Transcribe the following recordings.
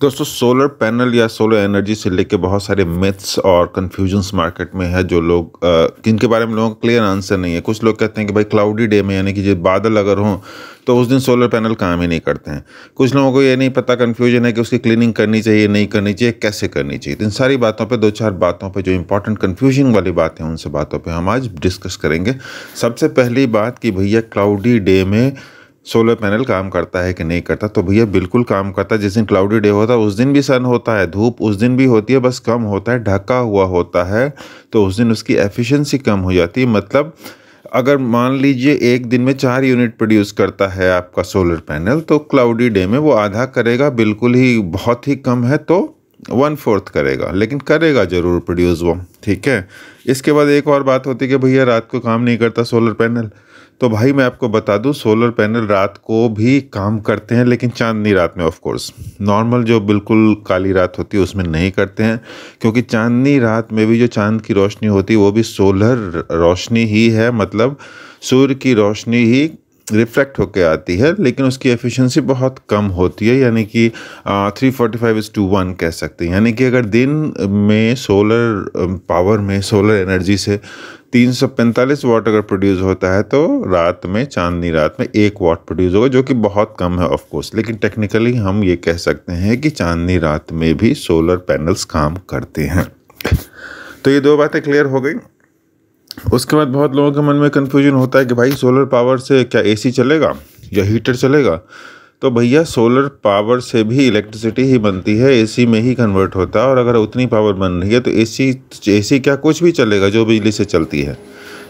दोस्तों solar panel या solar energy से लेकर बहुत सारे मिथ्स और कन्फ्यूजन्स मार्केट में है जो लोग जिनके बारे में लोगों का क्लियर आंसर नहीं है कुछ लोग कहते हैं कि भाई क्लाउडी डे में यानी कि जो बादल अगर हों तो उस दिन सोलर पैनल काम ही नहीं करते हैं कुछ लोगों को ये नहीं पता कन्फ्यूजन है कि उसकी क्लीनिंग करनी चाहिए नहीं करनी चाहिए कैसे करनी चाहिए तो इन सारी बातों पर दो चार बातों पर जो इंपॉर्टेंट कन्फ्यूजन वाली बातें उनसे बातों पर हम आज डिस्कस करेंगे सबसे पहली बात कि भैया क्लाउडी डे में सोलर पैनल काम करता है कि नहीं करता तो भैया बिल्कुल काम करता है जिस दिन क्लाउडी डे होता है उस दिन भी सन होता है धूप उस दिन भी होती है बस कम होता है ढका हुआ होता है तो उस दिन उसकी एफिशिएंसी कम हो जाती है मतलब अगर मान लीजिए एक दिन में चार यूनिट प्रोड्यूस करता है आपका सोलर पैनल तो क्लाउडी डे में वो आधा करेगा बिल्कुल ही बहुत ही कम है तो वन फोर्थ करेगा लेकिन करेगा ज़रूर प्रोड्यूस वो ठीक है इसके बाद एक और बात होती है कि भैया रात को काम नहीं करता सोलर पैनल तो भाई मैं आपको बता दूं सोलर पैनल रात को भी काम करते हैं लेकिन चांदनी रात में ऑफ कोर्स नॉर्मल जो बिल्कुल काली रात होती है उसमें नहीं करते हैं क्योंकि चांदनी रात में भी जो चांद की रोशनी होती है वो भी सोलर रोशनी ही है मतलब सूर्य की रोशनी ही रिफ्लेक्ट होकर आती है लेकिन उसकी एफिशिएंसी बहुत कम होती है यानी कि three forty five is to one कह सकते हैं यानी कि अगर दिन में सोलर पावर में सोलर एनर्जी से 345 वाट अगर प्रोड्यूस होता है तो रात में चांदनी रात में एक वाट प्रोड्यूस होगा जो कि बहुत कम है ऑफ कोर्स लेकिन टेक्निकली हम ये कह सकते हैं कि चांदनी रात में भी सोलर पैनल्स काम करते हैं तो ये दो बातें क्लियर हो गई उसके बाद बहुत लोगों के मन में कन्फ्यूजन होता है कि भाई सोलर पावर से क्या ए चलेगा या हीटर चलेगा तो भैया सोलर पावर से भी इलेक्ट्रिसिटी ही बनती है एसी में ही कन्वर्ट होता है और अगर उतनी पावर बन रही है तो एसी एसी क्या कुछ भी चलेगा जो बिजली से चलती है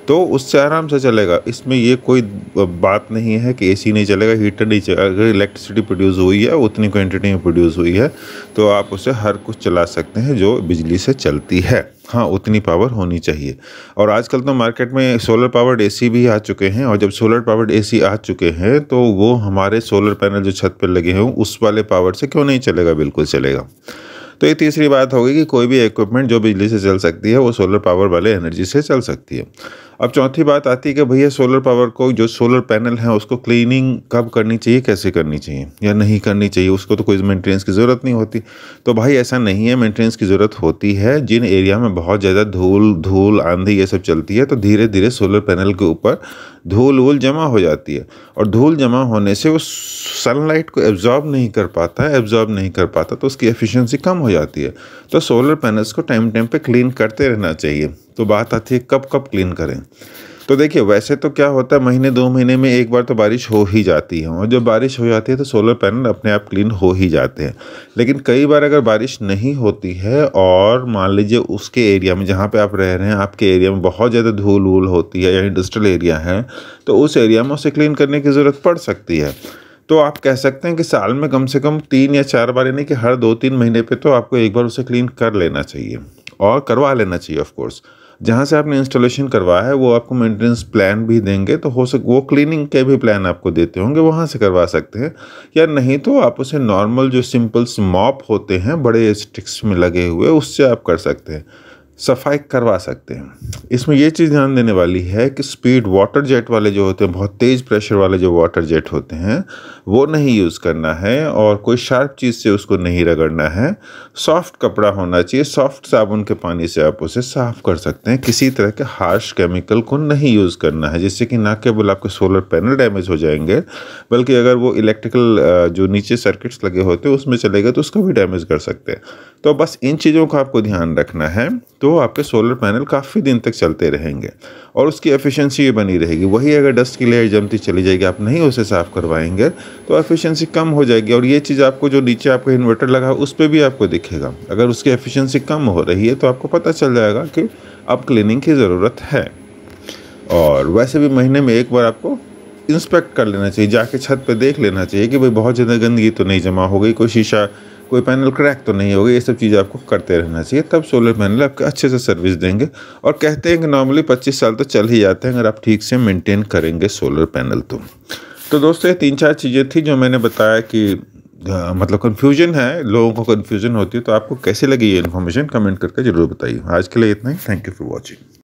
तो उससे आराम से चलेगा इसमें ये कोई बात नहीं है कि एसी नहीं चलेगा हीटर नहीं चलेगा अगर इलेक्ट्रिसिटी प्रोड्यूस हुई है उतनी क्वांटिटी में प्रोड्यूस हुई है तो आप उसे हर कुछ चला सकते हैं जो बिजली से चलती है हाँ उतनी पावर होनी चाहिए और आजकल तो मार्केट में सोलर पावर्ड एसी भी आ चुके हैं और जब सोलर पावर्ड एसी आ चुके हैं तो वो हमारे सोलर पैनल जो छत पर लगे हैं उस वाले पावर से क्यों नहीं चलेगा बिल्कुल चलेगा तो ये तीसरी बात होगी कि कोई भी इक्विपमेंट जो बिजली से चल सकती है वो सोलर पावर वाले एनर्जी से चल सकती है अब चौथी बात आती है कि भैया सोलर पावर को जो सोलर पैनल है उसको क्लीनिंग कब करनी चाहिए कैसे करनी चाहिए या नहीं करनी चाहिए उसको तो कोई मेंटेनेंस की ज़रूरत नहीं होती तो भाई ऐसा नहीं है मेंटेनेंस की ज़रूरत होती है जिन एरिया में बहुत ज़्यादा धूल धूल आंधी ये सब चलती है तो धीरे धीरे सोलर पैनल के ऊपर धूल वूल जमा हो जाती है और धूल जमा होने से वो सनलाइट को एब्जॉर्ब नहीं कर पाता है एब्जॉर्ब नहीं कर पाता तो उसकी एफिशिएंसी कम हो जाती है तो सोलर पैनल्स को टाइम टाइम पे क्लीन करते रहना चाहिए तो बात आती है कब कब क्लीन करें तो देखिए वैसे तो क्या होता है महीने दो महीने में एक बार तो बारिश हो ही जाती है और जब बारिश हो जाती है तो सोलर पैनल अपने आप क्लीन हो ही जाते हैं लेकिन कई बार अगर बारिश नहीं होती है और मान लीजिए उसके एरिया में जहाँ पे आप रह रहे हैं आपके एरिया में बहुत ज़्यादा धूल वूल होती है या इंडस्ट्रियल एरिया है तो उस एरिया में उसे क्लीन करने की ज़रूरत पड़ सकती है तो आप कह सकते हैं कि साल में कम से कम तीन या चार बार यानी कि हर दो तीन महीने पर तो आपको एक बार उसे क्लीन कर लेना चाहिए और करवा लेना चाहिए ऑफ़ कोर्स जहाँ से आपने इंस्टॉलेशन करवाया है वो आपको मेंटेनेंस प्लान भी देंगे तो हो सक वो क्लीनिंग के भी प्लान आपको देते होंगे वहाँ से करवा सकते हैं या नहीं तो आप उसे नॉर्मल जो सिंपल्स मॉप होते हैं बड़े स्टिक्स में लगे हुए उससे आप कर सकते हैं सफाई करवा सकते हैं इसमें यह चीज़ ध्यान देने वाली है कि स्पीड वाटर जेट वाले जो होते हैं बहुत तेज़ प्रेशर वाले जो वाटर जेट होते हैं वो नहीं यूज़ करना है और कोई शार्प चीज़ से उसको नहीं रगड़ना है सॉफ्ट कपड़ा होना चाहिए सॉफ्ट साबुन के पानी से आप उसे साफ़ कर सकते हैं किसी तरह के हार्श केमिकल को नहीं यूज़ करना है जिससे कि ना केवल आपके सोलर पैनल डैमेज हो जाएंगे बल्कि अगर वो इलेक्ट्रिकल जो नीचे सर्किट्स लगे होते हैं उसमें चलेगा तो उसका भी डैमेज कर सकते हैं तो बस इन चीज़ों का आपको ध्यान रखना है तो तो आपके सोलर पैनल काफ़ी दिन तक चलते रहेंगे और उसकी एफिशिएंसी भी बनी रहेगी वही अगर डस्ट की लेयर जमती चली जाएगी आप नहीं उसे साफ़ करवाएंगे तो एफिशिएंसी कम हो जाएगी और ये चीज़ आपको जो नीचे आपका इन्वर्टर लगा उस पर भी आपको दिखेगा अगर उसकी एफिशिएंसी कम हो रही है तो आपको पता चल जाएगा कि अब क्लिनिंग की ज़रूरत है और वैसे भी महीने में एक बार आपको इंस्पेक्ट कर लेना चाहिए जाके छत पर देख लेना चाहिए कि भाई बहुत ज़्यादा गंदगी तो नहीं जमा हो गई कोई शीशा कोई पैनल क्रैक तो नहीं होगा ये सब चीज़ आपको करते रहना चाहिए तब सोलर पैनल आपके अच्छे से सर्विस देंगे और कहते हैं कि नॉर्मली पच्चीस साल तो चल ही जाते हैं अगर आप ठीक से मेनटेन करेंगे सोलर पैनल तो तो दोस्तों ये तीन चार चीज़ें थी जो मैंने बताया कि मतलब कन्फ्यूजन है लोगों को कन्फ्यूजन होती है तो आपको कैसे लगी ये इन्फॉर्मेशन कमेंट करके जरूर बताइए आज के लिए इतना ही थैंक यू फॉर वॉचिंग